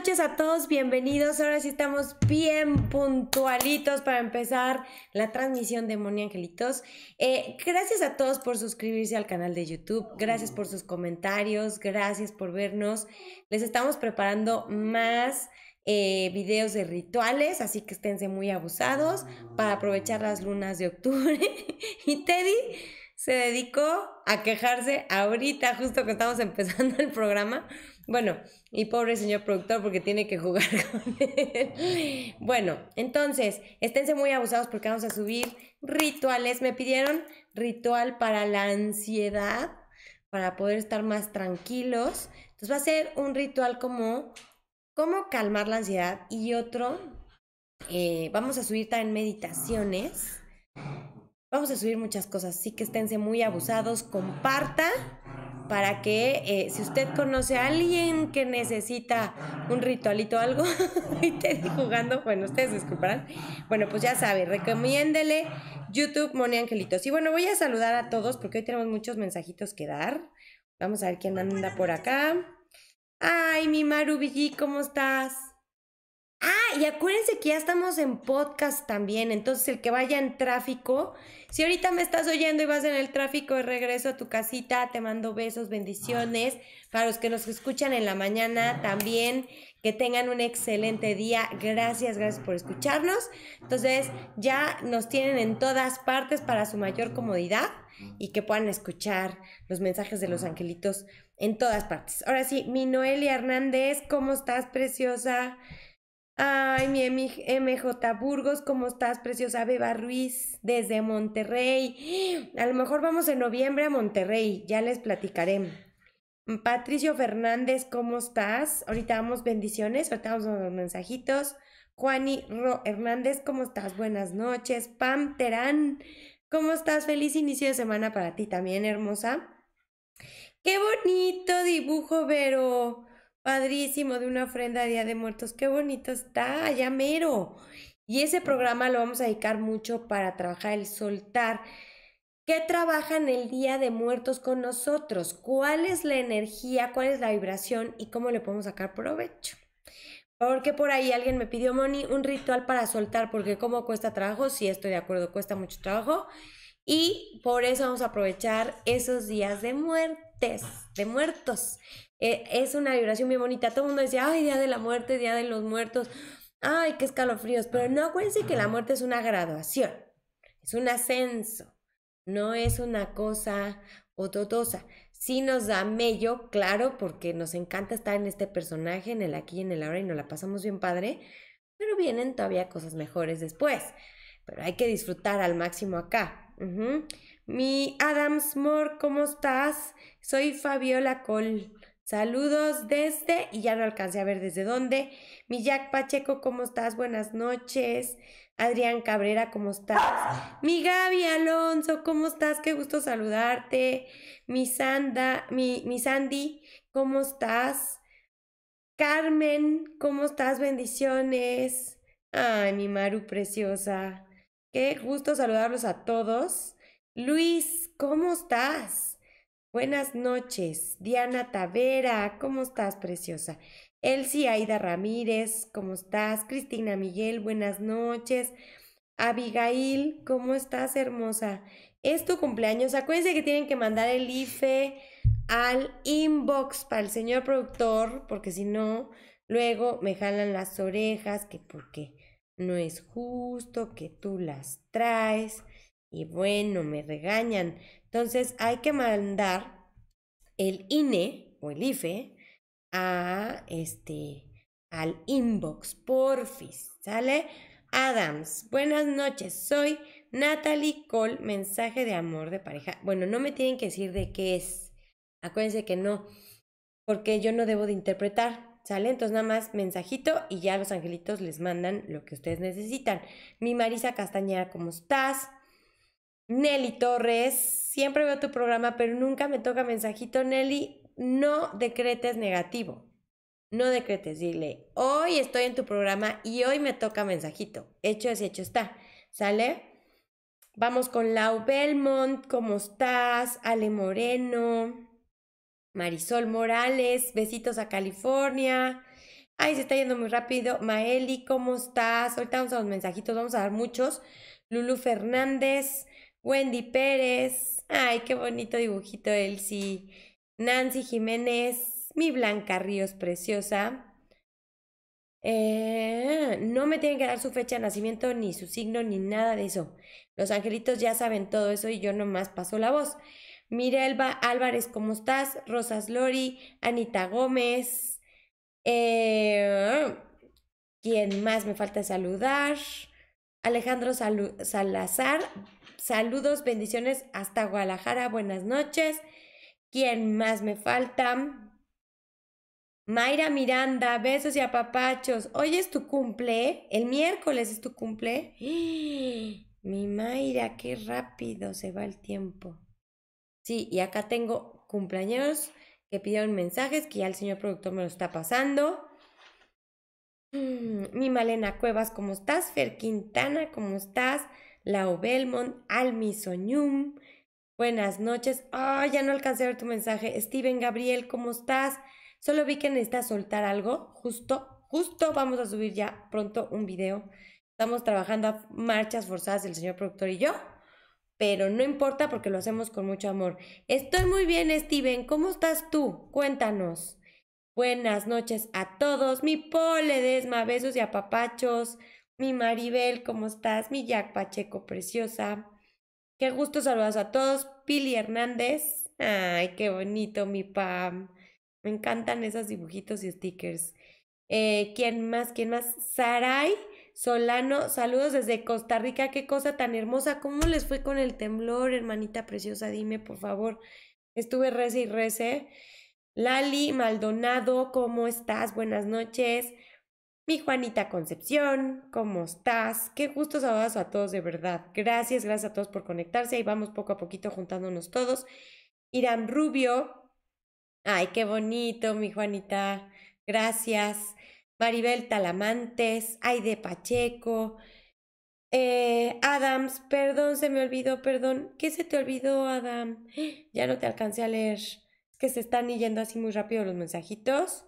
noches a todos, bienvenidos. Ahora sí estamos bien puntualitos para empezar la transmisión de Moni Angelitos. Eh, gracias a todos por suscribirse al canal de YouTube, gracias por sus comentarios, gracias por vernos. Les estamos preparando más eh, videos de rituales, así que esténse muy abusados para aprovechar las lunas de octubre. y Teddy se dedicó a quejarse ahorita, justo que estamos empezando el programa bueno, y pobre señor productor porque tiene que jugar con él. Bueno, entonces, esténse muy abusados porque vamos a subir rituales. Me pidieron ritual para la ansiedad, para poder estar más tranquilos. Entonces va a ser un ritual como cómo calmar la ansiedad y otro, eh, vamos a subir también meditaciones. Vamos a subir muchas cosas, así que esténse muy abusados, comparta para que eh, si usted conoce a alguien que necesita un ritualito o algo, y te di jugando, bueno, ustedes disculparán, bueno, pues ya sabe, recomiéndele YouTube Money Angelitos. Y bueno, voy a saludar a todos porque hoy tenemos muchos mensajitos que dar. Vamos a ver quién anda por acá. Ay, mi Maru ¿cómo estás? Ah, y acuérdense que ya estamos en podcast también, entonces el que vaya en tráfico, si ahorita me estás oyendo y vas en el tráfico de regreso a tu casita, te mando besos, bendiciones. Para los que nos escuchan en la mañana también, que tengan un excelente día. Gracias, gracias por escucharnos. Entonces ya nos tienen en todas partes para su mayor comodidad y que puedan escuchar los mensajes de los angelitos en todas partes. Ahora sí, mi Noelia Hernández, ¿cómo estás, preciosa? Ay, mi MJ Burgos, ¿cómo estás, preciosa Beba Ruiz? Desde Monterrey. A lo mejor vamos en noviembre a Monterrey, ya les platicaré. Patricio Fernández, ¿cómo estás? Ahorita damos bendiciones, ahorita damos unos mensajitos. Juani Ro Hernández, ¿cómo estás? Buenas noches. Pam Terán, ¿cómo estás? Feliz inicio de semana para ti también, hermosa. Qué bonito dibujo, Vero. Padrísimo, de una ofrenda a Día de Muertos. Qué bonito está, ya mero. Y ese programa lo vamos a dedicar mucho para trabajar el soltar. ¿Qué en el Día de Muertos con nosotros? ¿Cuál es la energía? ¿Cuál es la vibración? ¿Y cómo le podemos sacar provecho? Porque por ahí alguien me pidió, Moni, un ritual para soltar, porque cómo cuesta trabajo, sí estoy de acuerdo, cuesta mucho trabajo. Y por eso vamos a aprovechar esos días de muertes, de muertos. Eh, es una vibración bien bonita. Todo el mundo dice, ay, Día de la Muerte, Día de los Muertos, ay, qué escalofríos. Pero no acuérdense que la muerte es una graduación, es un ascenso, no es una cosa ototosa. Sí nos da mello, claro, porque nos encanta estar en este personaje, en el aquí y en el ahora, y nos la pasamos bien padre, pero vienen todavía cosas mejores después. Pero hay que disfrutar al máximo acá. Mi Adams Moore, ¿cómo estás? Soy Fabiola Col. Saludos desde, y ya no alcancé a ver desde dónde. Mi Jack Pacheco, ¿cómo estás? Buenas noches. Adrián Cabrera, ¿cómo estás? Mi Gaby Alonso, ¿cómo estás? Qué gusto saludarte. Mi, Sanda, mi, mi Sandy, ¿cómo estás? Carmen, ¿cómo estás? Bendiciones. Ay, mi Maru preciosa. Qué gusto saludarlos a todos. Luis, ¿cómo estás? Buenas noches, Diana Tavera, ¿cómo estás, preciosa? Elsie Aida Ramírez, ¿cómo estás? Cristina Miguel, buenas noches. Abigail, ¿cómo estás, hermosa? Es tu cumpleaños. Acuérdense que tienen que mandar el IFE al inbox para el señor productor, porque si no, luego me jalan las orejas, que porque no es justo que tú las traes. Y bueno, me regañan. Entonces hay que mandar el INE o el IFE a este al inbox porfis, ¿sale? Adams, buenas noches, soy Natalie Cole, mensaje de amor de pareja. Bueno, no me tienen que decir de qué es. Acuérdense que no, porque yo no debo de interpretar, ¿sale? Entonces nada más mensajito y ya los angelitos les mandan lo que ustedes necesitan. Mi Marisa Castañeda, ¿cómo estás? Nelly Torres, siempre veo tu programa, pero nunca me toca mensajito. Nelly, no decretes negativo. No decretes, dile, hoy estoy en tu programa y hoy me toca mensajito. Hecho es hecho está. ¿Sale? Vamos con Lau Belmont, ¿cómo estás? Ale Moreno, Marisol Morales, besitos a California. Ay, se está yendo muy rápido. Maeli, ¿cómo estás? Ahorita vamos a los mensajitos, vamos a dar muchos. Lulu Fernández, Wendy Pérez. Ay, qué bonito dibujito Elsie. Nancy Jiménez. Mi Blanca Ríos preciosa. Eh, no me tienen que dar su fecha de nacimiento, ni su signo, ni nada de eso. Los angelitos ya saben todo eso y yo nomás paso la voz. Mirelba Álvarez, ¿cómo estás? Rosas Lori, Anita Gómez. Eh, ¿Quién más me falta saludar? Alejandro Salazar, Saludos, bendiciones hasta Guadalajara. Buenas noches. ¿Quién más me falta? Mayra Miranda, besos y apapachos. Hoy es tu cumple, el miércoles es tu cumple. ¡Ah! Mi Mayra, qué rápido se va el tiempo. Sí, y acá tengo cumpleaños que pidieron mensajes que ya el señor productor me lo está pasando. Mm, mi Malena Cuevas, ¿cómo estás? Fer Quintana, ¿cómo estás? Lau Belmont, Soñum, Buenas noches. Ah, ya no alcancé a ver tu mensaje. Steven Gabriel, ¿cómo estás? Solo vi que necesitas soltar algo. Justo, justo vamos a subir ya pronto un video. Estamos trabajando a marchas forzadas el señor productor y yo. Pero no importa porque lo hacemos con mucho amor. Estoy muy bien, Steven. ¿Cómo estás tú? Cuéntanos. Buenas noches a todos. Mi pole, Desma, besos y apapachos mi Maribel, ¿cómo estás? Mi Jack Pacheco, preciosa. Qué gusto saludos a todos. Pili Hernández. Ay, qué bonito, mi Pam. Me encantan esos dibujitos y stickers. Eh, ¿Quién más? ¿Quién más? Saray Solano, saludos desde Costa Rica. Qué cosa tan hermosa. ¿Cómo les fue con el temblor, hermanita preciosa? Dime, por favor. Estuve rece y rece. Lali Maldonado, ¿cómo estás? Buenas noches. Mi Juanita Concepción, ¿cómo estás? Qué gusto saludos a todos de verdad. Gracias, gracias a todos por conectarse. Ahí vamos poco a poquito juntándonos todos. Irán Rubio, ay, qué bonito, mi Juanita. Gracias. Maribel Talamantes, Ay, de Pacheco, eh, Adams, perdón, se me olvidó, perdón. ¿Qué se te olvidó, Adam? Ya no te alcancé a leer. Es que se están yendo así muy rápido los mensajitos.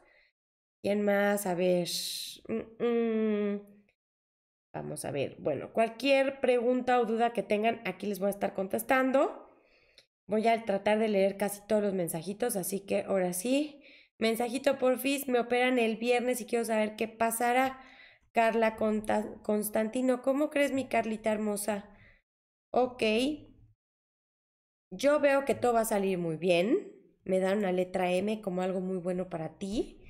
¿Quién más? A ver. Mm, mm. Vamos a ver. Bueno, cualquier pregunta o duda que tengan, aquí les voy a estar contestando. Voy a tratar de leer casi todos los mensajitos, así que ahora sí. Mensajito por FIS, me operan el viernes y quiero saber qué pasará. Carla Constantino, ¿cómo crees mi Carlita hermosa? Ok. Yo veo que todo va a salir muy bien. Me dan una letra M como algo muy bueno para ti.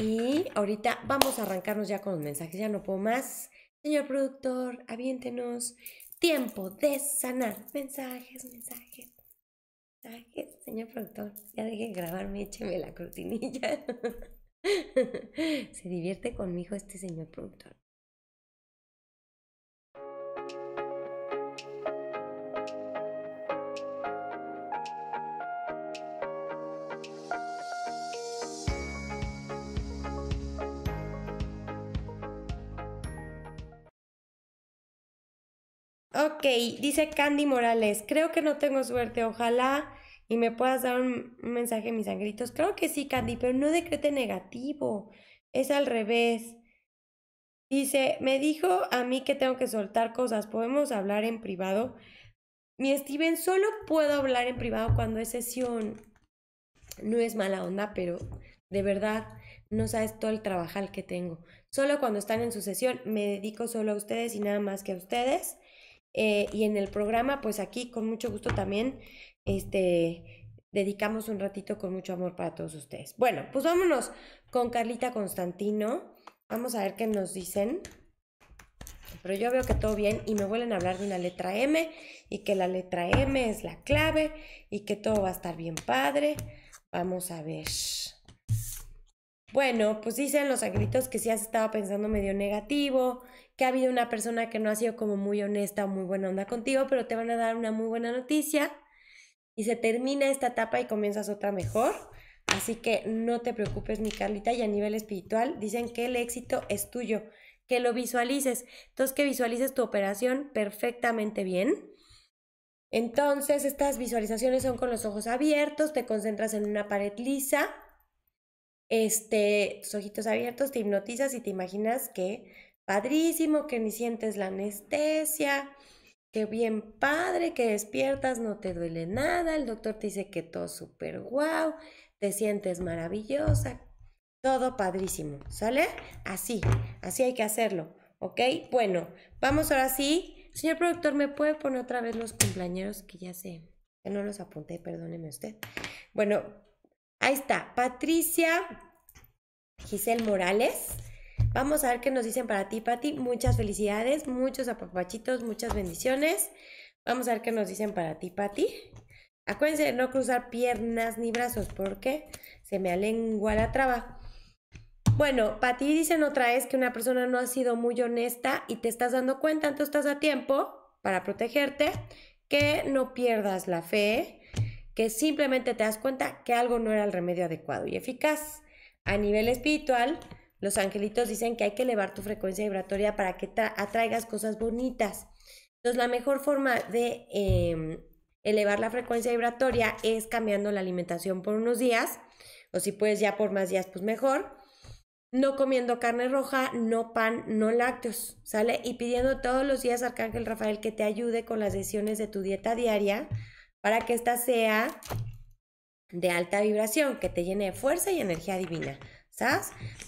Y ahorita vamos a arrancarnos ya con los mensajes, ya no puedo más. Señor productor, aviéntenos. Tiempo de sanar. Mensajes, mensajes. Mensajes, señor productor. Ya deje grabarme, écheme la cortinilla. Se divierte conmigo este señor productor. Ok, dice Candy Morales, creo que no tengo suerte, ojalá y me puedas dar un, mensaje, mis sangritos. creo que sí, Candy, pero no decrete negativo, es al revés. Dice, me dijo a mí que tengo que soltar cosas, podemos hablar en privado. Mi Steven, solo puedo hablar en privado cuando es sesión. No es mala onda, pero de verdad, no sabes todo el trabajal que tengo. Solo cuando están en su sesión me dedico solo a ustedes y nada más que a ustedes. Eh, y en el programa, pues aquí con mucho gusto también, este, dedicamos un ratito con mucho amor para todos ustedes. Bueno, pues vámonos con Carlita Constantino. Vamos a ver qué nos dicen. Pero yo veo que todo bien y me vuelven a hablar de una letra M y que la letra M es la clave y que todo va a estar bien padre. Vamos a ver. Bueno, pues dicen los agritos que si has estado pensando medio negativo, que ha habido una persona que no ha sido como muy honesta o muy buena onda contigo, pero te van a dar una muy buena noticia y se termina esta etapa y comienzas otra mejor. Así que no te preocupes, mi Carlita, y a nivel espiritual dicen que el éxito es tuyo, que lo visualices. Entonces, que visualices tu operación perfectamente bien. Entonces, estas visualizaciones son con los ojos abiertos, te concentras en una pared lisa, este, tus ojitos abiertos, te hipnotizas y te imaginas que padrísimo, que ni sientes la anestesia, que bien padre, que despiertas, no te duele nada, el doctor te dice que todo súper guau, te sientes maravillosa, todo padrísimo, ¿sale? Así, así hay que hacerlo, ¿ok? Bueno, vamos ahora sí. Señor productor, ¿me puede poner otra vez los cumpleaños que ya sé, que no los apunté, perdóneme usted? Bueno, ahí está, Patricia Giselle Morales. Vamos a ver qué nos dicen para ti, Pati. Muchas felicidades, muchos apapachitos, muchas bendiciones. Vamos a ver qué nos dicen para ti, Pati. Acuérdense de no cruzar piernas ni brazos porque se me alengua la traba. Bueno, Pati dicen otra vez que una persona no ha sido muy honesta y te estás dando cuenta, entonces estás a tiempo para protegerte, que no pierdas la fe, que simplemente te das cuenta que algo no era el remedio adecuado y eficaz. A nivel espiritual, los angelitos dicen que hay que elevar tu frecuencia vibratoria para que atraigas cosas bonitas. Entonces, la mejor forma de em, elevar la frecuencia vibratoria es cambiando la alimentación por unos días, o si puedes ya por más días, pues mejor. No comiendo carne roja, no pan, no lácteos, ¿sale? Y pidiendo todos los días, Arcángel Rafael, que te ayude con las decisiones de tu dieta diaria para que ésta sea de alta vibración, que te llene de fuerza y energía divina.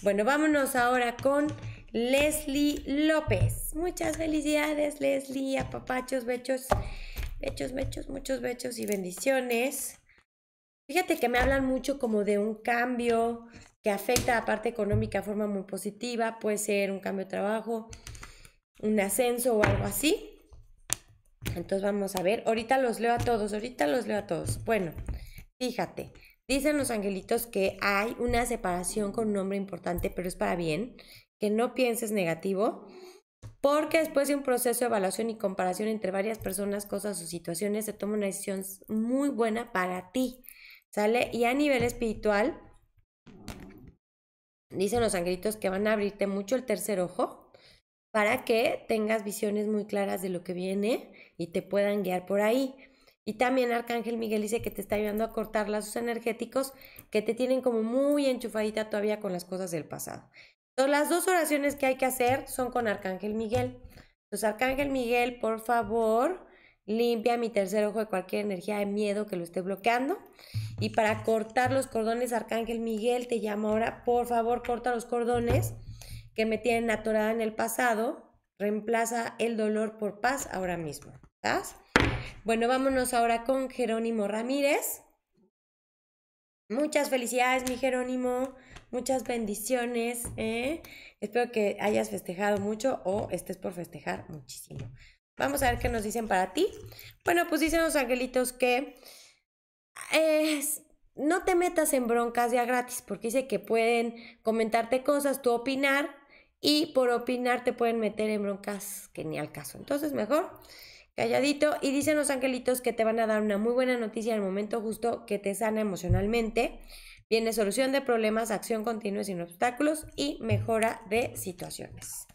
Bueno, vámonos ahora con Leslie López. Muchas felicidades, Leslie. Papachos, bechos, bechos, bechos, muchos bechos y bendiciones. Fíjate que me hablan mucho como de un cambio que afecta a la parte económica de forma muy positiva. Puede ser un cambio de trabajo, un ascenso o algo así. Entonces vamos a ver. Ahorita los leo a todos, ahorita los leo a todos. Bueno, fíjate. Dicen los angelitos que hay una separación con un hombre importante, pero es para bien, que no pienses negativo, porque después de un proceso de evaluación y comparación entre varias personas, cosas o situaciones, se toma una decisión muy buena para ti, ¿sale? Y a nivel espiritual, dicen los angelitos que van a abrirte mucho el tercer ojo para que tengas visiones muy claras de lo que viene y te puedan guiar por ahí. Y también Arcángel Miguel dice que te está ayudando a cortar lazos energéticos que te tienen como muy enchufadita todavía con las cosas del pasado. Entonces, las dos oraciones que hay que hacer son con Arcángel Miguel. Entonces, Arcángel Miguel, por favor, limpia mi tercer ojo de cualquier energía de miedo que lo esté bloqueando. Y para cortar los cordones, Arcángel Miguel te llama ahora, por favor, corta los cordones que me tienen atorada en el pasado. Reemplaza el dolor por paz ahora mismo. ¿Estás? Bueno, vámonos ahora con Jerónimo Ramírez. Muchas felicidades, mi Jerónimo. Muchas bendiciones. ¿eh? Espero que hayas festejado mucho o estés por festejar muchísimo. Vamos a ver qué nos dicen para ti. Bueno, pues dicen los angelitos que no te metas en broncas ya gratis, porque dice que pueden comentarte cosas, tú opinar, y por opinar te pueden meter en broncas que ni al caso. Entonces, mejor calladito. Y dicen los angelitos que te van a dar una muy buena noticia en el momento justo que te sana emocionalmente. Viene solución de problemas, acción continua sin obstáculos y mejora de situaciones.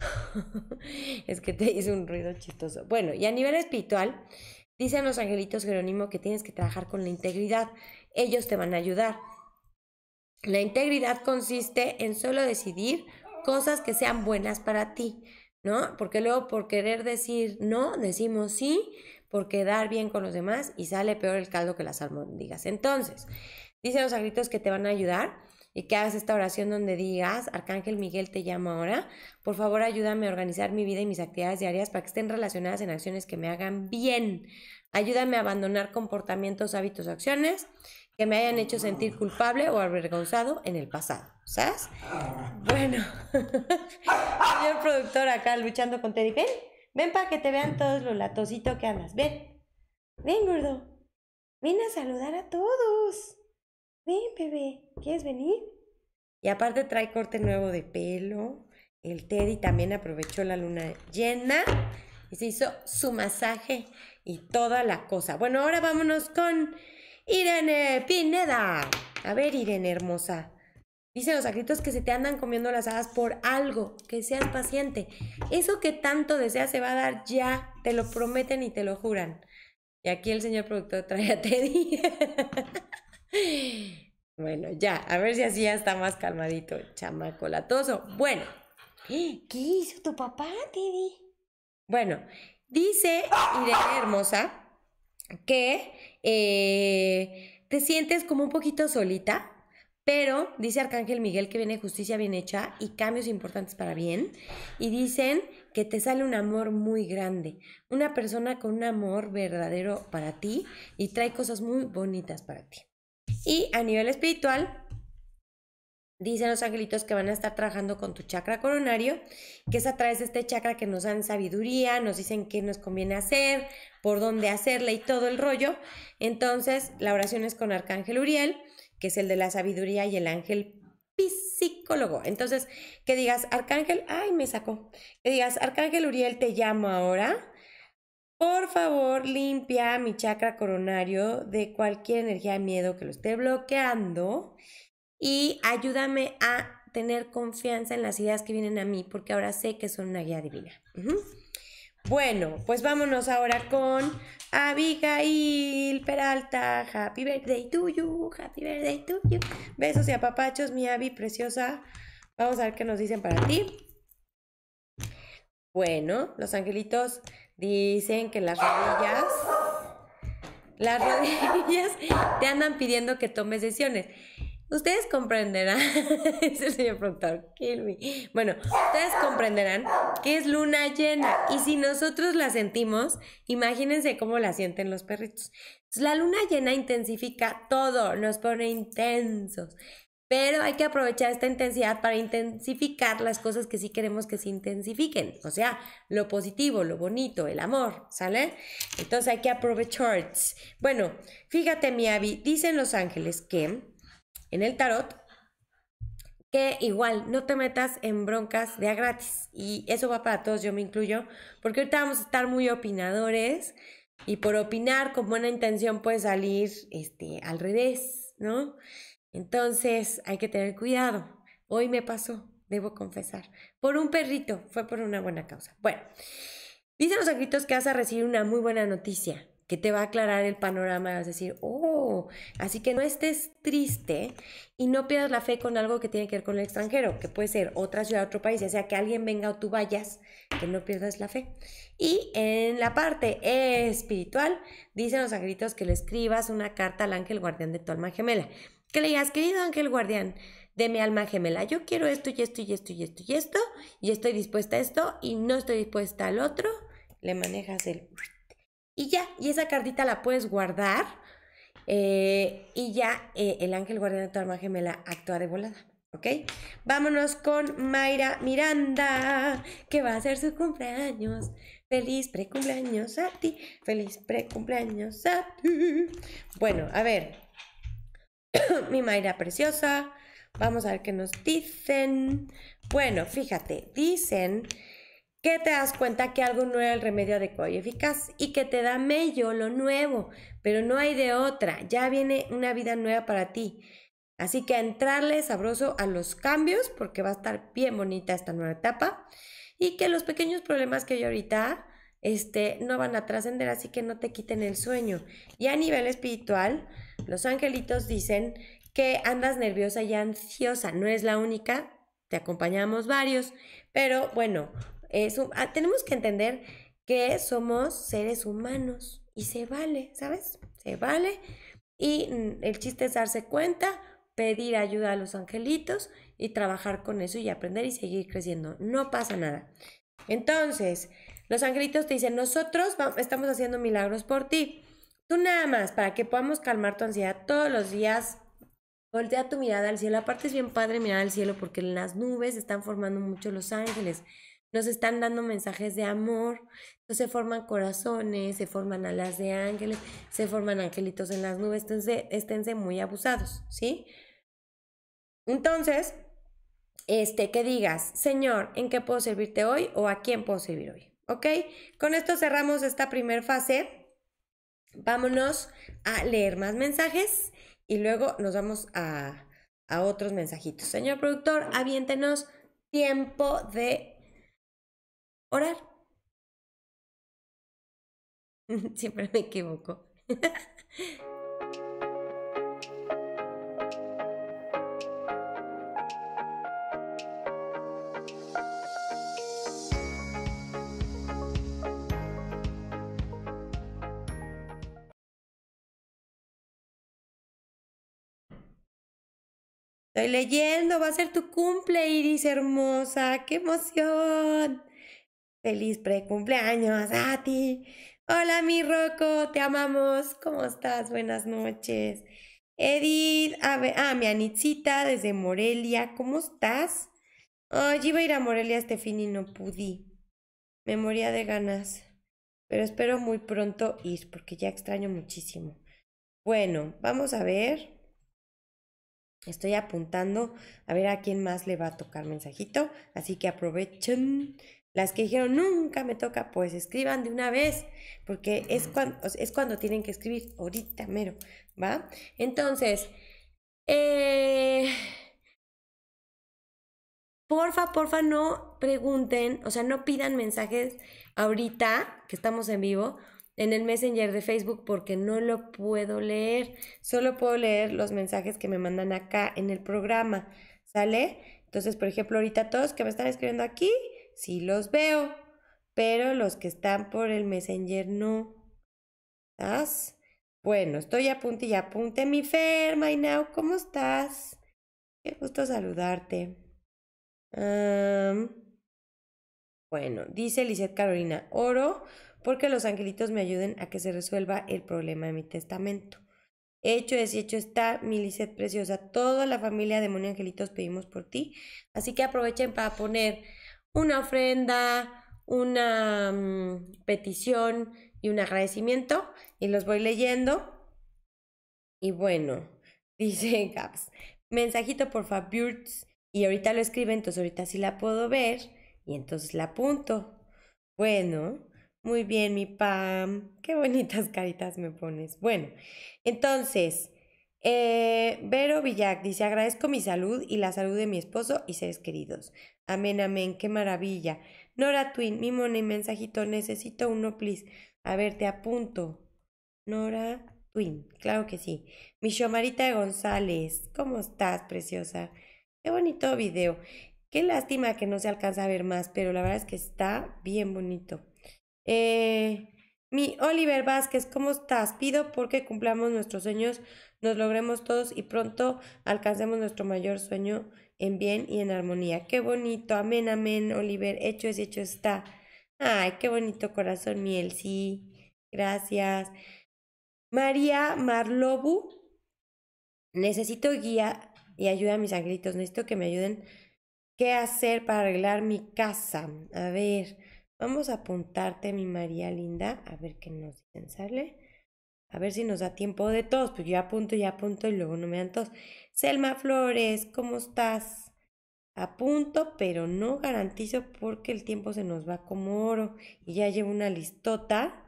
es que te hice un ruido chistoso. Bueno, y a nivel espiritual, dicen los angelitos Jerónimo que tienes que trabajar con la integridad. Ellos te van a ayudar. La integridad consiste en solo decidir cosas que sean buenas para ti. ¿no? Porque luego por querer decir no, decimos sí, por quedar bien con los demás y sale peor el caldo que las digas. Entonces, dice los agritos que te van a ayudar y que hagas esta oración donde digas, Arcángel Miguel te llama ahora, por favor ayúdame a organizar mi vida y mis actividades diarias para que estén relacionadas en acciones que me hagan bien. Ayúdame a abandonar comportamientos, hábitos, acciones que me hayan hecho sentir culpable o avergonzado en el pasado. ¿Sabes? Ah. Bueno, señor productor acá luchando con Teddy, ven, ven para que te vean todos los latositos que andas, ven, ven gordo, ven a saludar a todos, ven bebé, ¿quieres venir? Y aparte trae corte nuevo de pelo, el Teddy también aprovechó la luna llena y se hizo su masaje y toda la cosa. Bueno, ahora vámonos con Irene Pineda. A ver, Irene hermosa. Dicen los agritos que se te andan comiendo las hadas por algo, que seas paciente. Eso que tanto deseas se va a dar ya, te lo prometen y te lo juran. Y aquí el señor productor trae a Teddy. bueno, ya, a ver si así ya está más calmadito, chamaco latoso. Bueno, ¿qué hizo tu papá, Teddy? Bueno, dice Irene Hermosa que eh, te sientes como un poquito solita pero dice Arcángel Miguel que viene justicia bien hecha y cambios importantes para bien. Y dicen que te sale un amor muy grande, una persona con un amor verdadero para ti y trae cosas muy bonitas para ti. Y a nivel espiritual, dicen los angelitos que van a estar trabajando con tu chakra coronario, que es a través de este chakra que nos dan sabiduría, nos dicen qué nos conviene hacer, por dónde hacerle y todo el rollo. Entonces, la oración es con Arcángel Uriel que es el de la sabiduría, y el ángel psicólogo. Entonces, que digas, Arcángel, ay, me sacó. Que digas, Arcángel Uriel, te llamo ahora. Por favor, limpia mi chakra coronario de cualquier energía de miedo que lo esté bloqueando y ayúdame a tener confianza en las ideas que vienen a mí, porque ahora sé que son una guía divina. Bueno, pues vámonos ahora con Abigail Peralta. Happy birthday to you, happy birthday to you. Besos y apapachos, mi Abby preciosa. Vamos a ver qué nos dicen para ti. Bueno, los angelitos dicen que las rodillas, las rodillas te andan pidiendo que tomes decisiones. Ustedes comprenderán, es el señor kill Bueno, ustedes comprenderán que es luna llena y si nosotros la sentimos, imagínense cómo la sienten los perritos. la luna llena intensifica todo, nos pone intensos, pero hay que aprovechar esta intensidad para intensificar las cosas que sí queremos que se intensifiquen, o sea, lo positivo, lo bonito, el amor, ¿sale? Entonces hay que aprovechar. Bueno, fíjate mi Abby, dicen los ángeles que en el tarot, que igual no te metas en broncas de a gratis. Y eso va para todos, yo me incluyo, porque ahorita vamos a estar muy opinadores y por opinar con buena intención puede salir este, al revés, ¿no? Entonces hay que tener cuidado. Hoy me pasó, debo confesar, por un perrito, fue por una buena causa. Bueno, dicen los angritos que vas a recibir una muy buena noticia que te va a aclarar el panorama, vas a decir, oh, así que no estés triste y no pierdas la fe con algo que tiene que ver con el extranjero, que puede ser otra ciudad, otro país, ya sea que alguien venga o tú vayas, que no pierdas la fe. Y en la parte espiritual, dicen los angelitos que le escribas una carta al ángel guardián de tu alma gemela, que le digas, querido ángel guardián, de mi alma gemela. Yo quiero esto y esto y esto y esto y esto, y estoy dispuesta a esto y no estoy dispuesta al otro. Le manejas el y ya, y esa cartita la puedes guardar eh, y ya eh, el ángel guardián de tu alma gemela actúa de volada. ¿Ok? Vámonos con Mayra Miranda, que va a ser su cumpleaños. Feliz pre-cumpleaños a ti. Feliz precumpleaños a ti. Bueno, a ver. Mi Mayra preciosa. Vamos a ver qué nos dicen. Bueno, fíjate, dicen que te das cuenta que algo no era el remedio adecuado y eficaz y que te da mello lo nuevo, pero no hay de otra, ya viene una vida nueva para ti. Así que entrarle sabroso a los cambios porque va a estar bien bonita esta nueva etapa y que los pequeños problemas que hay ahorita este, no van a trascender, así que no te quiten el sueño. Y a nivel espiritual, los angelitos dicen que andas nerviosa y ansiosa, no es la única, te acompañamos varios, pero bueno, eh, ah, tenemos que entender que somos seres humanos y se vale, ¿sabes? Se vale. Y mm, el chiste es darse cuenta, pedir ayuda a los angelitos y trabajar con eso y aprender y seguir creciendo. No pasa nada. Entonces, los angelitos te dicen, nosotros vamos, estamos haciendo milagros por ti. Tú nada más, para que podamos calmar tu ansiedad todos los días, voltea tu mirada al cielo. Aparte es bien padre mirar al cielo porque en las nubes están formando mucho los ángeles nos están dando mensajes de amor. se forman corazones, se forman alas de ángeles, se forman angelitos en las nubes. Entonces esténse muy abusados, ¿sí? Entonces, este, que digas, Señor, ¿en qué puedo servirte hoy o a quién puedo servir hoy? ¿Ok? Con esto cerramos esta primera fase. Vámonos a leer más mensajes y luego nos vamos a, a otros mensajitos. Señor productor, aviéntenos tiempo de orar. Siempre me equivoco. Estoy leyendo, va a ser tu cumple, Iris hermosa, qué emoción. Feliz cumpleaños a ti. Hola, mi Rocco, te amamos. ¿Cómo estás? Buenas noches. Edith, a ah, mi Anitzita desde Morelia, ¿cómo estás? Hoy iba a ir a Morelia este fin y no pude. Me moría de ganas. Pero espero muy pronto ir, porque ya extraño muchísimo. Bueno, vamos a ver. Estoy apuntando a ver a quién más le va a tocar mensajito. Así que aprovechen las que dijeron, nunca me toca, pues escriban de una vez, porque es cuando, es cuando tienen que escribir, ahorita mero, ¿va? Entonces, eh, porfa, porfa, no pregunten, o sea, no pidan mensajes ahorita que estamos en vivo en el Messenger de Facebook porque no lo puedo leer. Solo puedo leer los mensajes que me mandan acá en el programa, ¿sale? Entonces, por ejemplo, ahorita todos que me están escribiendo aquí, sí los veo, pero los que están por el Messenger no. ¿Estás? Bueno, estoy a punto y apunte Mi Fer, y now, ¿cómo estás? Qué gusto saludarte. bueno, dice Lizeth Carolina, oro porque los angelitos me ayuden a que se resuelva el problema de mi testamento. Hecho es y hecho está, mi Lizette preciosa. Toda la familia de Demonio Angelitos pedimos por ti. Así que aprovechen para poner una ofrenda, una mm, petición y un agradecimiento y los voy leyendo. Y bueno, dice Gaps, mensajito por Fabiurts, Y ahorita lo escribe, entonces ahorita sí la puedo ver y entonces la apunto. Bueno, muy bien, mi Pam. Qué bonitas caritas me pones. Bueno, entonces, eh, Vero Villac dice, agradezco mi salud y la salud de mi esposo y seres queridos. Amén, amén, qué maravilla. Nora Twin, mi mona y mensajito, necesito uno, please. A ver, te apunto. Nora Twin, claro que sí. Mi Xomarita González, ¿cómo estás, preciosa? Qué bonito video. Qué lástima que no se alcanza a ver más, pero la verdad es que está bien bonito. Eh, mi Oliver Vázquez, ¿cómo estás? Pido porque cumplamos nuestros sueños, nos logremos todos y pronto alcancemos nuestro mayor sueño en bien y en armonía. Qué bonito, amén, amén, Oliver, hecho es, hecho está. Ay, qué bonito corazón, miel, sí, gracias. María Marlobu, necesito guía y ayuda a mis angelitos, necesito que me ayuden. ¿Qué hacer para arreglar mi casa? A ver, vamos a apuntarte, mi María linda, a ver qué nos dicen, ¿sale? A ver si nos da tiempo de todos. Pues yo apunto, ya apunto y luego no me dan todos. Selma Flores, ¿cómo estás? Apunto, pero no garantizo porque el tiempo se nos va como oro. Y ya llevo una listota.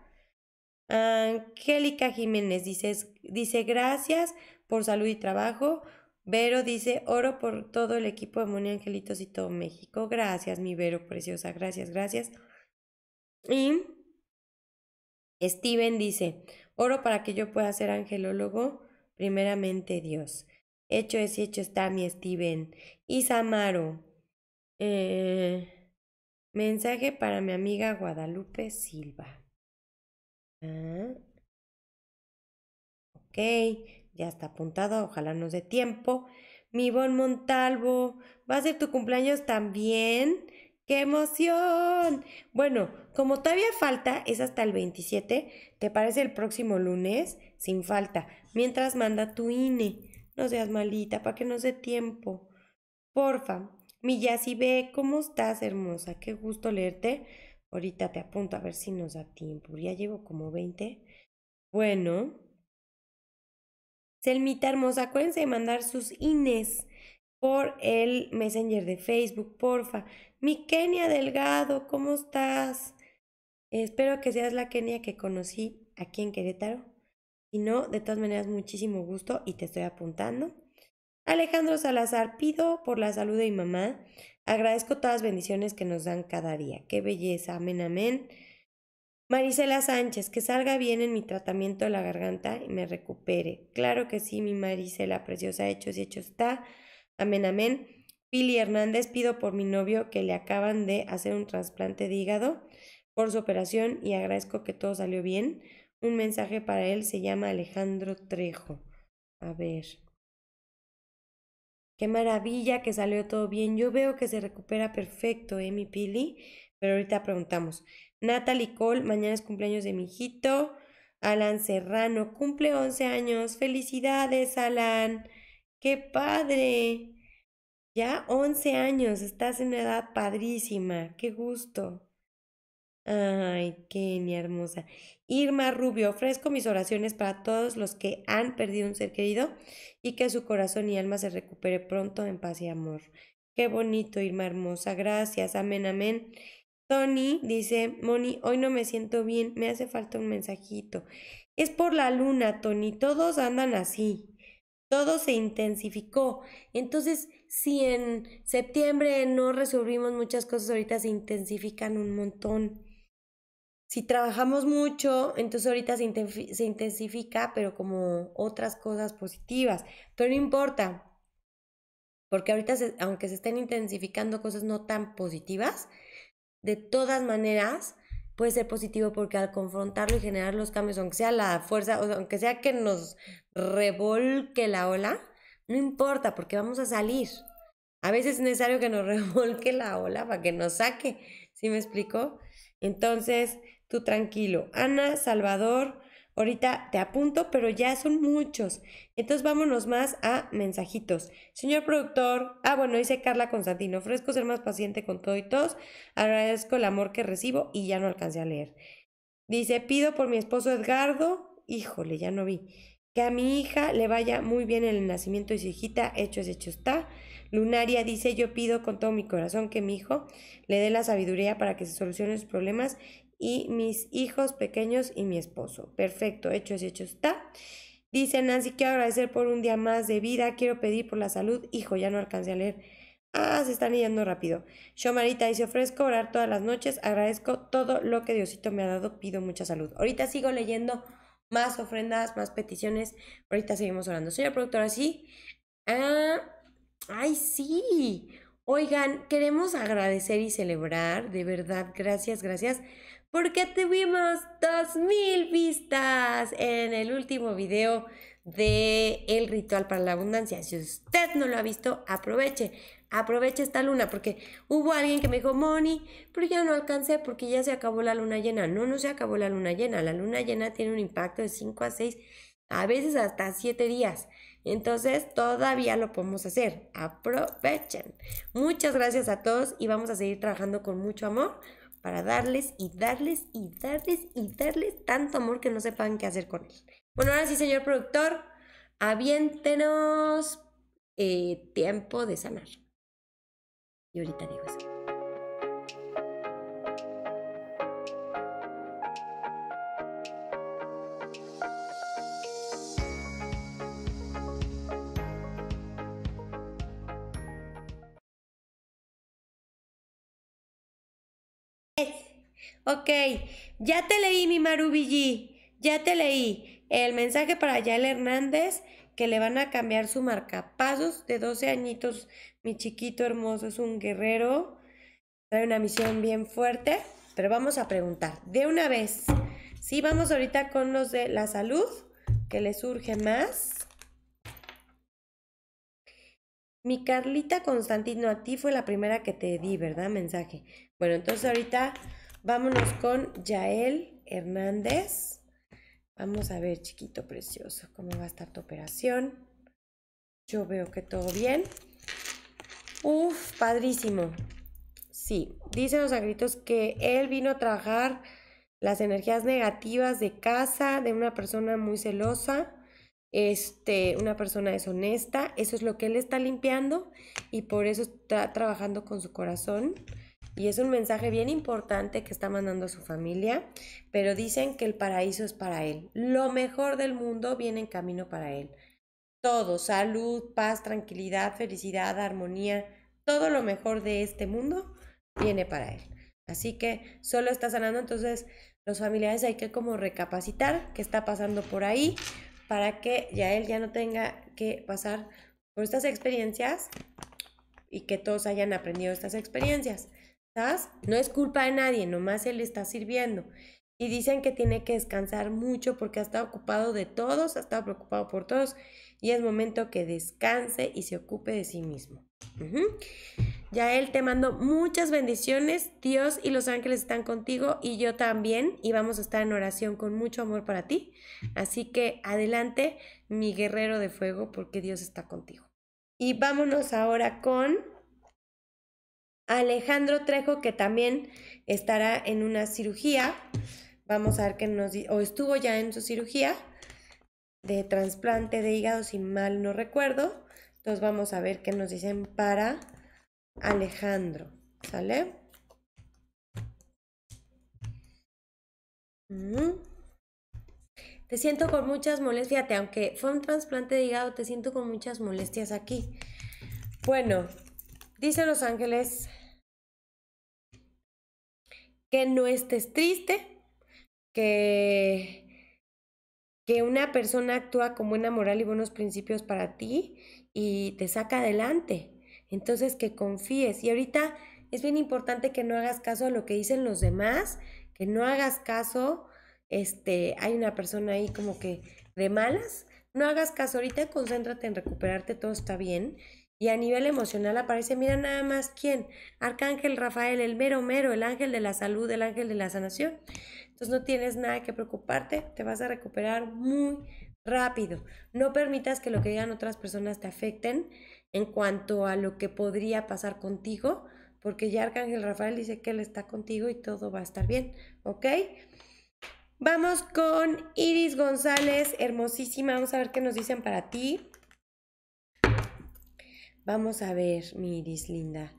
Angélica Jiménez dice, dice gracias por salud y trabajo. Vero dice oro por todo el equipo de Moni Angelitos y todo México. Gracias, mi Vero preciosa. Gracias, gracias. Y Steven dice, Oro para que yo pueda ser angelólogo, primeramente Dios. Hecho es y hecho está mi Steven. Isamaro. Eh, mensaje para mi amiga Guadalupe Silva. Ah. Ok, ya está apuntado, ojalá nos dé tiempo. Mi Bon Montalvo, va a ser tu cumpleaños también. ¡Qué emoción! Bueno, como todavía falta, es hasta el 27, te parece el próximo lunes, sin falta. Mientras manda tu INE. No seas malita, para que no se tiempo. Porfa, mi Yasi, ¿cómo estás, hermosa? Qué gusto leerte. Ahorita te apunto a ver si nos da tiempo. Ya llevo como 20. Bueno. Selmita hermosa, acuérdense de mandar sus INES por el Messenger de Facebook, porfa. Mi Kenia Delgado, ¿cómo estás? Espero que seas la Kenia que conocí aquí en Querétaro. Si no, de todas maneras, muchísimo gusto y te estoy apuntando. Alejandro Salazar, pido por la salud de mi mamá. Agradezco todas las bendiciones que nos dan cada día. Qué belleza, amén, amén. Marisela Sánchez, que salga bien en mi tratamiento de la garganta y me recupere. Claro que sí, mi Marisela, preciosa, hechos y hecho está. Amén, amén. Pili Hernández, pido por mi novio que le acaban de hacer un trasplante de hígado por su operación y agradezco que todo salió bien. Un mensaje para él se llama Alejandro Trejo. A ver. Qué maravilla que salió todo bien. Yo veo que se recupera perfecto, ¿eh, mi Pili? Pero ahorita preguntamos. Natalie Cole, mañana es cumpleaños de mi hijito. Alan Serrano, cumple 11 años. Felicidades, Alan. ¡Qué padre! Ya 11 años, estás en una edad padrísima. ¡Qué gusto! Ay, ni hermosa. Irma Rubio, ofrezco mis oraciones para todos los que han perdido un ser querido y que su corazón y alma se recupere pronto en paz y amor. Qué bonito, Irma hermosa. Gracias. Amén, amén. Tony dice, Moni, hoy no me siento bien, me hace falta un mensajito. Es por la luna, Tony. Todos andan así. Todo se intensificó. Entonces, si en septiembre no resolvimos muchas cosas, ahorita se intensifican un montón si trabajamos mucho, entonces ahorita se, intensifica, pero como otras cosas positivas. Pero no importa, porque ahorita, aunque se estén intensificando cosas no tan positivas, de todas maneras puede ser positivo porque al confrontarlo y generar los cambios, aunque sea la fuerza, o aunque sea que nos revolque la ola, no importa porque vamos a salir. A veces es necesario que nos revolque la ola para que nos saque, ¿sí me explico? Entonces, Tú tranquilo. Ana, Salvador, ahorita te apunto, pero ya son muchos. Entonces vámonos más a mensajitos. Señor productor, ah, bueno, dice Carla Constantino, ofrezco ser más paciente con todo y todos. Agradezco el amor que recibo y ya no alcancé a leer. Dice, pido por mi esposo Edgardo, híjole, ya no vi. Que a mi hija le vaya muy bien el nacimiento de su hijita, hecho es hecho está. Lunaria dice, yo pido con todo mi corazón que mi hijo le dé la sabiduría para que se solucionen sus problemas y mis hijos pequeños y mi esposo. Perfecto, hecho es hecho está. Dice Nancy, quiero agradecer por un día más de vida, quiero pedir por la salud. Hijo, ya no alcancé a leer. Ah, se están yendo rápido. Yo, Marita, y se ofrezco orar todas las noches, agradezco todo lo que Diosito me ha dado, pido mucha salud. Ahorita sigo leyendo más ofrendas, más peticiones, ahorita seguimos orando. Señora productora, sí. Ah, ay, sí. Oigan, queremos agradecer y celebrar, de verdad, gracias, gracias porque tuvimos 2.000 vistas en el último video de El Ritual para la Abundancia. Si usted no lo ha visto, aproveche, aproveche esta luna, porque hubo alguien que me dijo, Moni, pero ya no alcancé porque ya se acabó la luna llena. No, no se acabó la luna llena. La luna llena tiene un impacto de 5 a 6, a veces hasta 7 días. Entonces todavía lo podemos hacer. Aprovechen. Muchas gracias a todos y vamos a seguir trabajando con mucho amor para darles y darles y darles y darles tanto amor que no sepan qué hacer con él. Bueno, ahora sí, señor productor, aviéntenos eh, tiempo de sanar. Y ahorita digo eso. Ok, ya te leí mi Marubillí, ya te leí el mensaje para Yael Hernández que le van a cambiar su marca. Pasos de 12 añitos. Mi chiquito hermoso es un guerrero, trae una misión bien fuerte, pero vamos a preguntar de una vez. Sí, vamos ahorita con los de la salud, que le surge más. Mi Carlita Constantino, a ti fue la primera que te di, ¿verdad? Mensaje. Bueno, entonces ahorita Vámonos con Yael Hernández. Vamos a ver, chiquito precioso, cómo va a estar tu operación. Yo veo que todo bien. Uf, padrísimo. Sí, dicen los agritos que él vino a trabajar las energías negativas de casa, de una persona muy celosa, este, una persona deshonesta. Eso es lo que él está limpiando y por eso está trabajando con su corazón. Y es un mensaje bien importante que está mandando a su familia, pero dicen que el paraíso es para él. Lo mejor del mundo viene en camino para él. Todo, salud, paz, tranquilidad, felicidad, armonía, todo lo mejor de este mundo viene para él. Así que solo está sanando, entonces los familiares hay que como recapacitar qué está pasando por ahí para que ya él ya no tenga que pasar por estas experiencias y que todos hayan aprendido estas experiencias. No es culpa de nadie, nomás él está sirviendo. Y dicen que tiene que descansar mucho porque ha estado ocupado de todos, ha estado preocupado por todos y es momento que descanse y se ocupe de sí mismo. Ya él te mando muchas bendiciones. Dios y los ángeles están contigo y yo también. Y vamos a estar en oración con mucho amor para ti. Así que adelante, mi guerrero de fuego, porque Dios está contigo. Y vámonos ahora con Alejandro Trejo, que también estará en una cirugía. Vamos a ver qué nos o estuvo ya en su cirugía de trasplante de hígado, si mal no recuerdo. Entonces vamos a ver qué nos dicen para Alejandro. ¿Sale? Te siento con muchas molestias. Fíjate, aunque fue un trasplante de hígado, te siento con muchas molestias aquí. Bueno, dice Los Ángeles que no estés triste, que que una persona actúa con buena moral y buenos principios para ti y te saca adelante. Entonces que confíes. Y ahorita es bien importante que no hagas caso a lo que dicen los demás, que no hagas caso, este, hay una persona ahí como que de malas. No hagas caso, ahorita concéntrate en recuperarte, todo está bien y a nivel emocional aparece, mira nada más quién, Arcángel Rafael, el mero mero, el ángel de la salud, el ángel de la sanación. Entonces no tienes nada que preocuparte, te vas a recuperar muy rápido. No permitas que lo que digan otras personas te afecten en cuanto a lo que podría pasar contigo, porque ya Arcángel Rafael dice que él está contigo y todo va a estar bien, ¿ok? Vamos con Iris González, hermosísima. Vamos a ver qué nos dicen para ti. Vamos a ver, Miris linda,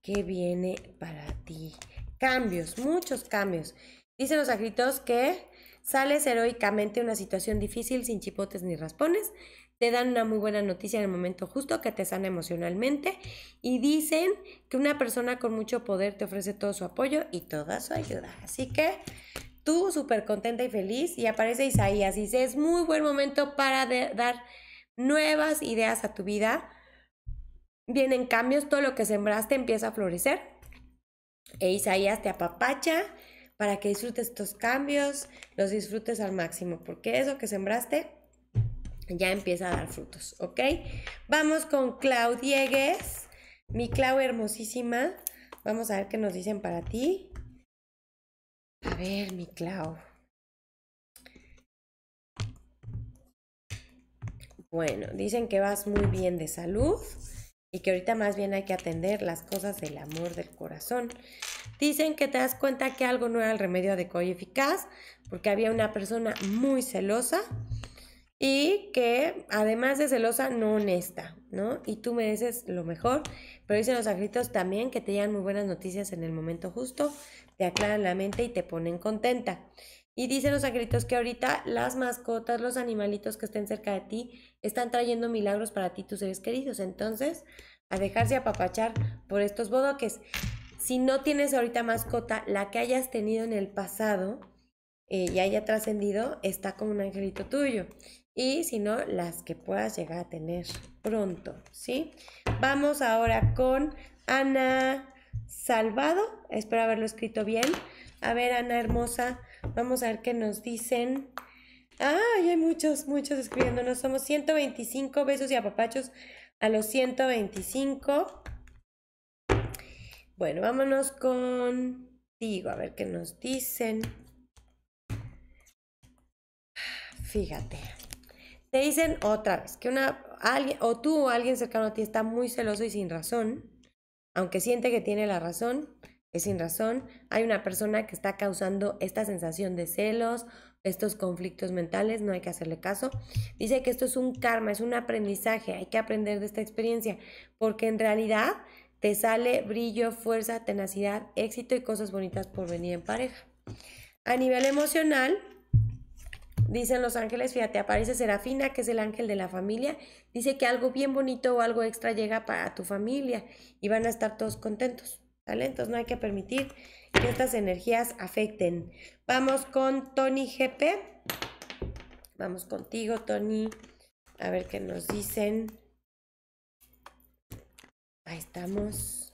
qué viene para ti. Cambios, muchos cambios. Dicen los agritos que sales heroicamente de una situación difícil sin chipotes ni raspones. Te dan una muy buena noticia en el momento justo que te sana emocionalmente. Y dicen que una persona con mucho poder te ofrece todo su apoyo y toda su ayuda. Así que tú súper contenta y feliz. Y aparece Isaías y dice, es muy buen momento para dar nuevas ideas a tu vida vienen cambios, todo lo que sembraste empieza a florecer. E Isaías te apapacha para que disfrutes estos cambios, los disfrutes al máximo, porque eso que sembraste ya empieza a dar frutos, ¿ok? Vamos con Clau Diegues, mi Clau hermosísima. Vamos a ver qué nos dicen para ti. A ver, mi Clau. Bueno, dicen que vas muy bien de salud y que ahorita más bien hay que atender las cosas del amor del corazón. Dicen que te das cuenta que algo no era el remedio adecuado y eficaz, porque había una persona muy celosa y que además de celosa, no honesta, ¿no? Y tú mereces lo mejor, pero dicen los angelitos también que te llegan muy buenas noticias en el momento justo, te aclaran la mente y te ponen contenta. Y dicen los angelitos que ahorita las mascotas, los animalitos que estén cerca de ti, están trayendo milagros para ti, tus seres queridos. Entonces, a dejarse apapachar por estos bodoques. Si no tienes ahorita mascota, la que hayas tenido en el pasado eh, y haya trascendido, está como un angelito tuyo. Y si no, las que puedas llegar a tener pronto, ¿sí? Vamos ahora con Ana Salvado. Espero haberlo escrito bien. A ver, Ana hermosa. Vamos a ver qué nos dicen. Ah, hay muchos, muchos escribiéndonos. Somos 125 besos y apapachos a los 125. Bueno, vámonos con Digo, a ver qué nos dicen. Fíjate. Te dicen otra vez que una alguien o tú o alguien cercano a ti está muy celoso y sin razón, aunque siente que tiene la razón, es sin razón, hay una persona que está causando esta sensación de celos, estos conflictos mentales, no hay que hacerle caso. Dice que esto es un karma, es un aprendizaje, hay que aprender de esta experiencia, porque en realidad te sale brillo, fuerza, tenacidad, éxito y cosas bonitas por venir en pareja. A nivel emocional, Dicen los ángeles, fíjate, aparece Serafina, que es el ángel de la familia. Dice que algo bien bonito o algo extra llega para tu familia y van a estar todos contentos talentos, no hay que permitir que estas energías afecten. Vamos con Tony GP. Vamos contigo, Tony. A ver qué nos dicen. Ahí estamos.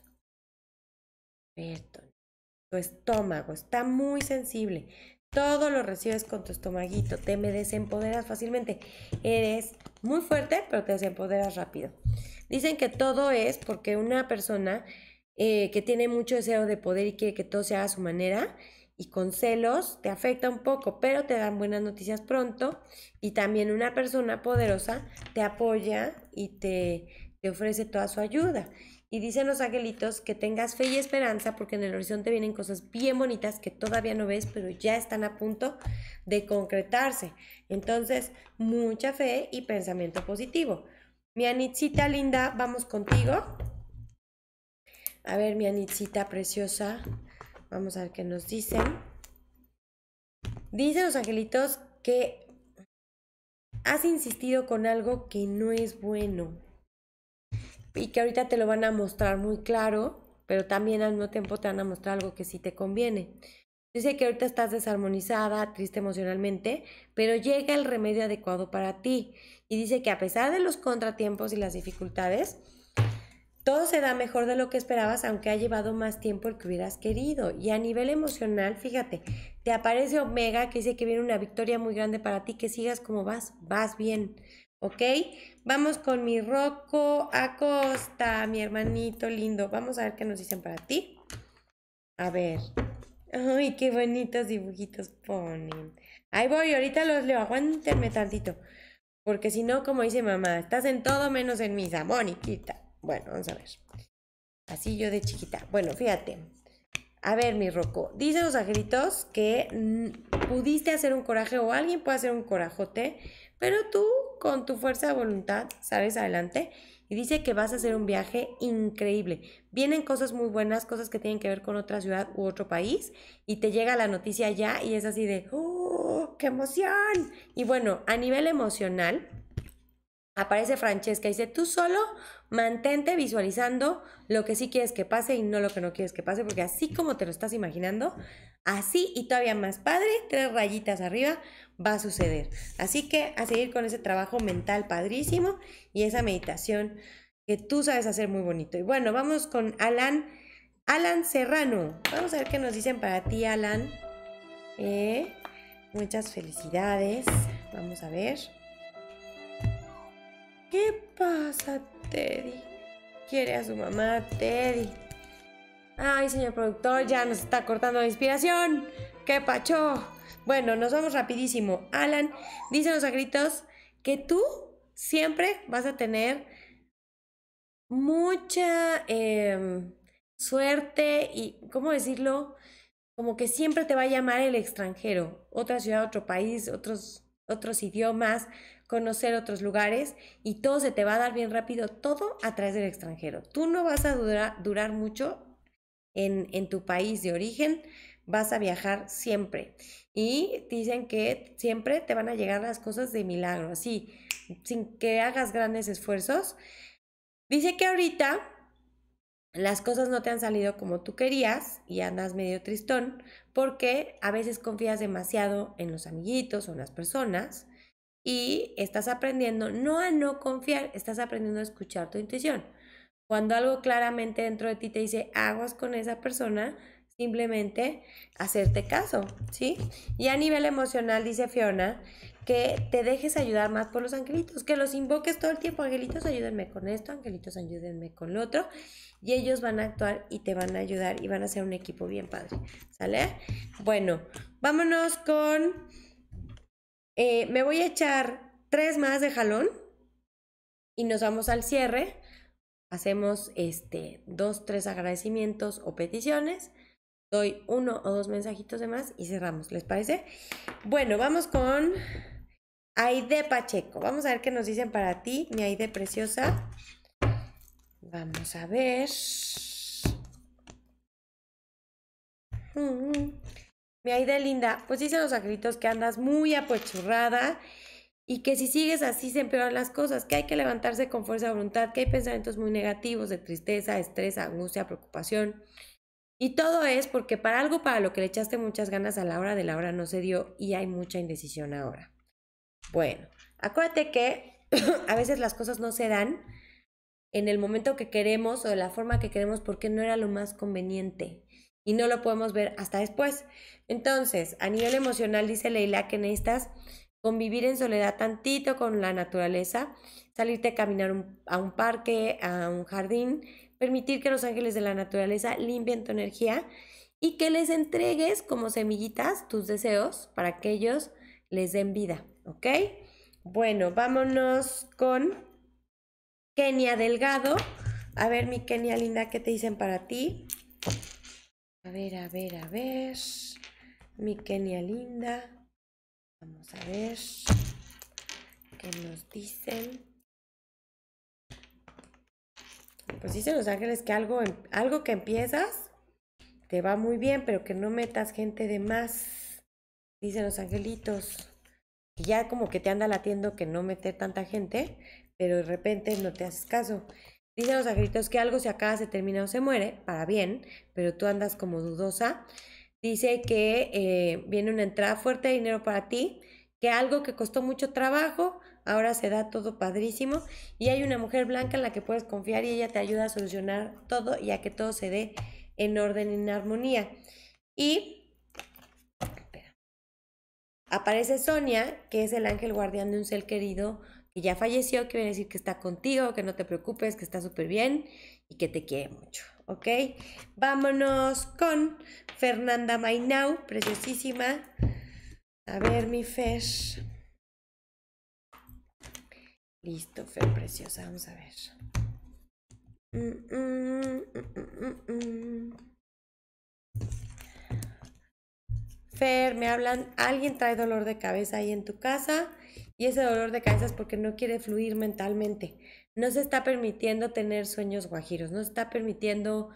Tu estómago está muy sensible. Todo lo recibes con tu estomaguito. Te me desempoderas fácilmente. Eres muy fuerte, pero te desempoderas rápido. Dicen que todo es porque una persona eh, que tiene mucho deseo de poder y quiere que todo sea a su manera y con celos te afecta un poco, pero te dan buenas noticias pronto y también una persona poderosa te apoya y te, te ofrece toda su ayuda. Y dicen los angelitos que tengas fe y esperanza porque en el horizonte vienen cosas bien bonitas que todavía no ves, pero ya están a punto de concretarse. Entonces, mucha fe y pensamiento positivo. Mi Anitzita linda, vamos contigo. A ver, mi Anitzita preciosa. Vamos a ver qué nos dicen. Dice los angelitos que has insistido con algo que no es bueno. Y que ahorita te lo van a mostrar muy claro, pero también al mismo tiempo te van a mostrar algo que sí te conviene. Dice que ahorita estás desarmonizada, triste emocionalmente, pero llega el remedio adecuado para ti. Y dice que a pesar de los contratiempos y las dificultades, todo se da mejor de lo que esperabas, aunque ha llevado más tiempo el que hubieras querido. Y a nivel emocional, fíjate, te aparece Omega que dice que viene una victoria muy grande para ti, que sigas como vas, vas bien. ¿Ok? Vamos con mi Rocco Acosta, mi hermanito lindo. Vamos a ver qué nos dicen para ti. A ver. Ay, qué bonitos dibujitos ponen. Ahí voy, ahorita los leo. Aguántenme tantito. Porque si no, como dice mamá, estás en todo menos en misa, Moniquita. Bueno, vamos a ver. Así yo de chiquita. Bueno, fíjate. A ver, mi Roco, dice los angelitos que mm, pudiste hacer un coraje o alguien puede hacer un corajote, pero tú con tu fuerza de voluntad sales adelante y dice que vas a hacer un viaje increíble. Vienen cosas muy buenas, cosas que tienen que ver con otra ciudad u otro país y te llega la noticia ya y es así de, ¡oh, qué emoción! Y bueno, a nivel emocional, aparece Francesca y dice, tú solo Mantente visualizando lo que sí quieres que pase y no lo que no quieres que pase, porque así como te lo estás imaginando, así y todavía más padre, tres rayitas arriba, va a suceder. Así que a seguir con ese trabajo mental padrísimo y esa meditación que tú sabes hacer muy bonito. Y bueno, vamos con Alan, Alan Serrano. Vamos a ver qué nos dicen para ti, Alan. Eh, muchas felicidades. Vamos a ver. ¿Qué pasa, Teddy. Quiere a su mamá, Teddy. Ay, señor productor, ya nos está cortando la inspiración. ¡Qué pacho! Bueno, nos vamos rapidísimo. Alan, dícenos a gritos que tú siempre vas a tener mucha eh, suerte y, ¿cómo decirlo? Como que siempre te va a llamar el extranjero, otra ciudad, otro país, otros, otros idiomas, conocer otros lugares y todo se te va a dar bien rápido, todo a través del extranjero. Tú no vas a durar mucho en, en tu país de origen, vas a viajar siempre. Y dicen que siempre te van a llegar las cosas de milagro, así, sin que hagas grandes esfuerzos. Dice que ahorita las cosas no te han salido como tú querías y andas medio tristón porque a veces confías demasiado en los amiguitos o en las personas y estás aprendiendo no a no confiar, estás aprendiendo a escuchar tu intuición. Cuando algo claramente dentro de ti te dice aguas con esa persona, simplemente hacerte caso, ¿sí? Y a nivel emocional, dice Fiona, que te dejes ayudar más por los angelitos, que los invoques todo el tiempo, angelitos, ayúdenme con esto, angelitos, ayúdenme con lo otro, y ellos van a actuar y te van a ayudar y van a ser un equipo bien padre, ¿sale? Bueno, vámonos con eh, me voy a echar tres más de jalón y nos vamos al cierre. Hacemos este, dos, tres agradecimientos o peticiones. Doy uno o dos mensajitos de más y cerramos, ¿les parece? Bueno, vamos con Aide Pacheco. Vamos a ver qué nos dicen para ti, mi Aide preciosa. Vamos a ver. Mm, mm. Mi Aide linda, pues dicen los angelitos que andas muy apochurrada y que si sigues así se empeoran las cosas, que hay que levantarse con fuerza de voluntad, que hay pensamientos muy negativos de tristeza, estrés, angustia, preocupación. Y todo es porque para algo para lo que le echaste muchas ganas a la hora de la hora no se dio y hay mucha indecisión ahora. Bueno, acuérdate que a veces las cosas no se dan en el momento que queremos o de la forma que queremos porque no era lo más conveniente y no lo podemos ver hasta después. Entonces, a nivel emocional, dice Leila que necesitas convivir en soledad tantito con la naturaleza, salirte a caminar a un parque, a un jardín, permitir que los ángeles de la naturaleza limpien tu energía y que les entregues como semillitas tus deseos para que ellos les den vida, ¿ok? Bueno, vámonos con Kenia Delgado. A ver, mi Kenia linda, ¿qué te dicen para ti? A ver, a ver, a ver. Mi Kenia linda. Vamos a ver qué nos dicen. Pues dicen los ángeles que algo, em, algo que empiezas te va muy bien, pero que no metas gente de más. Dicen los angelitos. Ya como que te anda latiendo que no meter tanta gente, pero de repente no te haces caso. Dicen los agritos que algo se acaba, se termina o se muere, para bien, pero tú andas como dudosa. Dice que eh, viene una entrada fuerte de dinero para ti, que algo que costó mucho trabajo, ahora se da todo padrísimo. Y hay una mujer blanca en la que puedes confiar y ella te ayuda a solucionar todo y a que todo se dé en orden, y en armonía. Y aparece Sonia, que es el ángel guardián de un ser querido que ya falleció, quiere decir que está contigo, que no te preocupes, que está súper bien y que te quiere mucho, ¿ok? Vámonos con Fernanda Mainau, preciosísima. A ver, mi Fer. Listo, Fer, preciosa, vamos a ver. Mm, mm, mm, Fer, me hablan, alguien trae dolor de cabeza ahí en tu casa y ese dolor de cabeza es porque no quiere fluir mentalmente. No se está permitiendo tener sueños guajiros, no se está permitiendo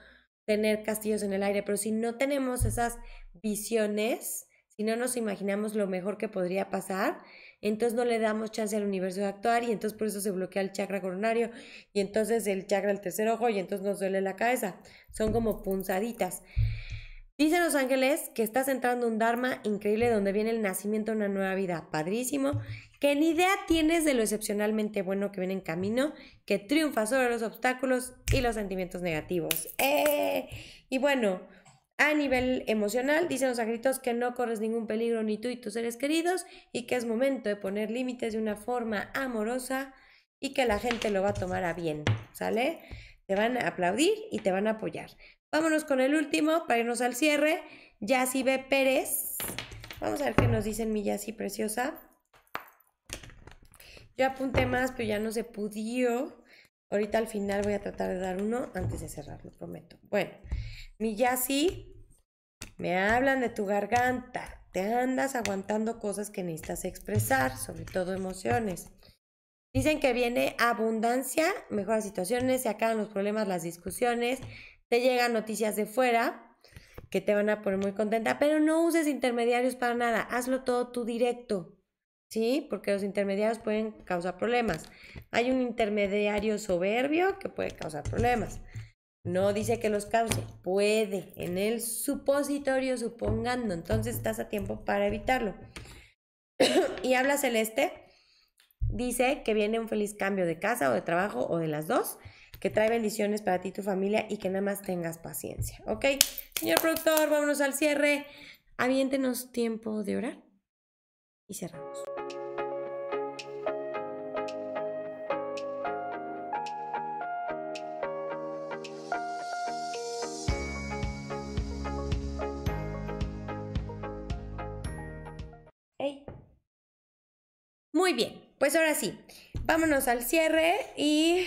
tener castillos en el aire, pero si no tenemos esas visiones, si no nos imaginamos lo mejor que podría pasar, entonces no le damos chance al universo de actuar y entonces por eso se bloquea el chakra coronario y entonces el chakra del tercer ojo y entonces nos duele la cabeza. Son como punzaditas. dice los ángeles que estás entrando un Dharma increíble donde viene el nacimiento de una nueva vida. Padrísimo que ni idea tienes de lo excepcionalmente bueno que viene en camino, que triunfa sobre los obstáculos y los sentimientos negativos. ¡Eh! Y bueno, a nivel emocional, dicen los agritos que no corres ningún peligro ni tú y tus seres queridos y que es momento de poner límites de una forma amorosa y que la gente lo va a tomar a bien, ¿sale? Te van a aplaudir y te van a apoyar. Vámonos con el último para irnos al cierre. B. Pérez. Vamos a ver qué nos dicen mi Yaci preciosa. Yo apunté más, pero ya no se pudió. Ahorita al final voy a tratar de dar uno antes de cerrar, lo prometo. Bueno, mi Yasi, me hablan de tu garganta. Te andas aguantando cosas que necesitas expresar, sobre todo emociones. Dicen que viene abundancia, mejoras situaciones, se acaban los problemas, las discusiones, te llegan noticias de fuera que te van a poner muy contenta, pero no uses intermediarios para nada, hazlo todo tú directo. ¿sí? Porque los intermediarios pueden causar problemas. Hay un intermediario soberbio que puede causar problemas. No dice que los cause, puede. En el supositorio, supongando, entonces estás a tiempo para evitarlo. y habla Celeste, dice que viene un feliz cambio de casa o de trabajo o de las dos, que trae bendiciones para ti y tu familia y que nada más tengas paciencia. ¿Ok? Señor productor, vámonos al cierre. Aviéntenos tiempo de orar y cerramos. Pues ahora sí, vámonos al cierre y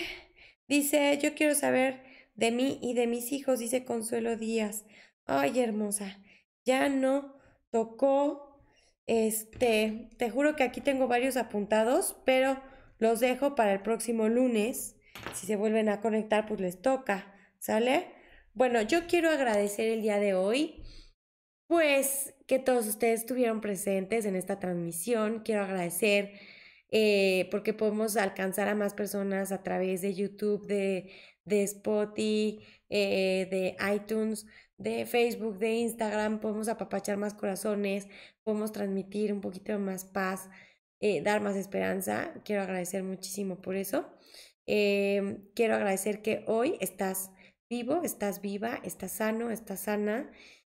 dice, yo quiero saber de mí y de mis hijos, dice Consuelo Díaz. Ay, hermosa, ya no tocó, este, te juro que aquí tengo varios apuntados, pero los dejo para el próximo lunes. Si se vuelven a conectar, pues les toca, ¿sale? Bueno, yo quiero agradecer el día de hoy, pues que todos ustedes estuvieron presentes en esta transmisión. Quiero agradecer eh, porque podemos alcanzar a más personas a través de YouTube, de, de Spotify, eh, de iTunes, de Facebook, de Instagram, podemos apapachar más corazones, podemos transmitir un poquito más paz, eh, dar más esperanza. Quiero agradecer muchísimo por eso. quiero agradecer que hoy estás vivo, estás viva, estás sano, estás sana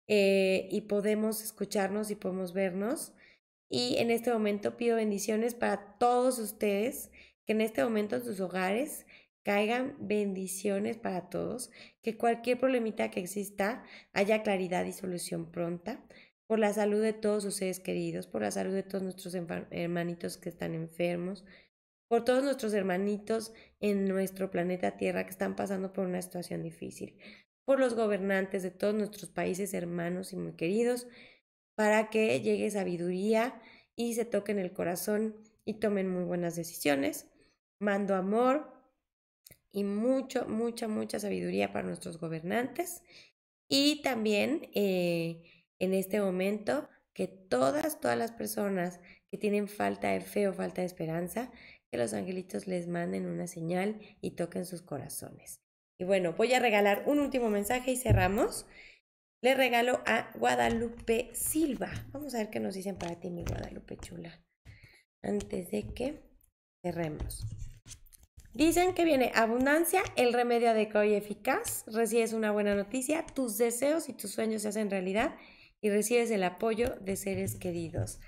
y podemos escucharnos y podemos vernos. Y en este momento pido bendiciones para todos ustedes, que en este momento en sus hogares caigan bendiciones para todos, que cualquier problemita que exista haya claridad y solución pronta, por la salud de todos ustedes queridos, por la salud de todos nuestros hermanitos que están enfermos, por todos nuestros hermanitos en nuestro planeta Tierra que están pasando por una situación difícil, por los gobernantes de todos nuestros países hermanos y muy queridos, para que llegue sabiduría y se toquen el corazón y tomen muy buenas decisiones. Mando amor y mucho, mucha, mucha sabiduría para nuestros gobernantes. Y también eh, en este momento que todas, todas las personas que tienen falta de fe o falta de esperanza, que los angelitos les manden una señal y toquen sus corazones. Y bueno, voy a regalar un último mensaje y cerramos le regalo a Guadalupe Silva. Vamos a ver qué nos dicen para ti, mi Guadalupe chula. Antes de que cerremos. Dicen que viene abundancia, el remedio adecuado y eficaz. Recibes una buena noticia, tus deseos y tus sueños se hacen realidad y recibes el apoyo de seres queridos.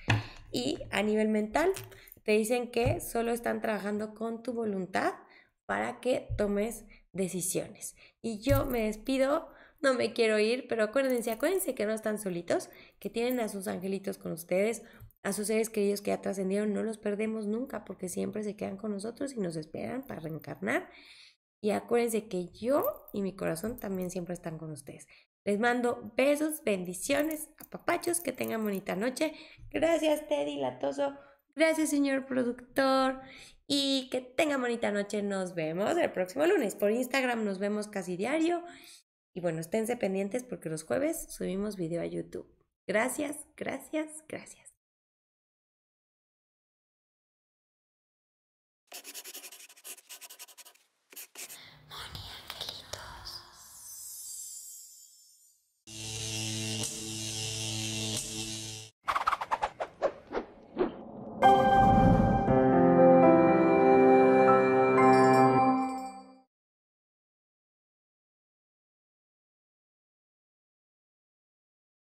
Y a nivel mental, te dicen que solo están trabajando con tu voluntad para que tomes decisiones. Y yo me despido no me quiero ir, pero acuérdense, acuérdense que no están solitos, que tienen a sus angelitos con ustedes, a sus seres queridos que ya trascendieron, no los perdemos nunca porque siempre se quedan con nosotros y nos esperan para reencarnar. Y acuérdense que yo y mi corazón también siempre están con ustedes. Les mando besos, bendiciones, apapachos, que tengan bonita noche. Gracias, Teddy Latoso. Gracias, señor productor. Y que tengan bonita noche. Nos vemos el próximo lunes. Por Instagram nos vemos casi diario. Y bueno, esténse pendientes porque los jueves subimos video a YouTube. Gracias, gracias, gracias.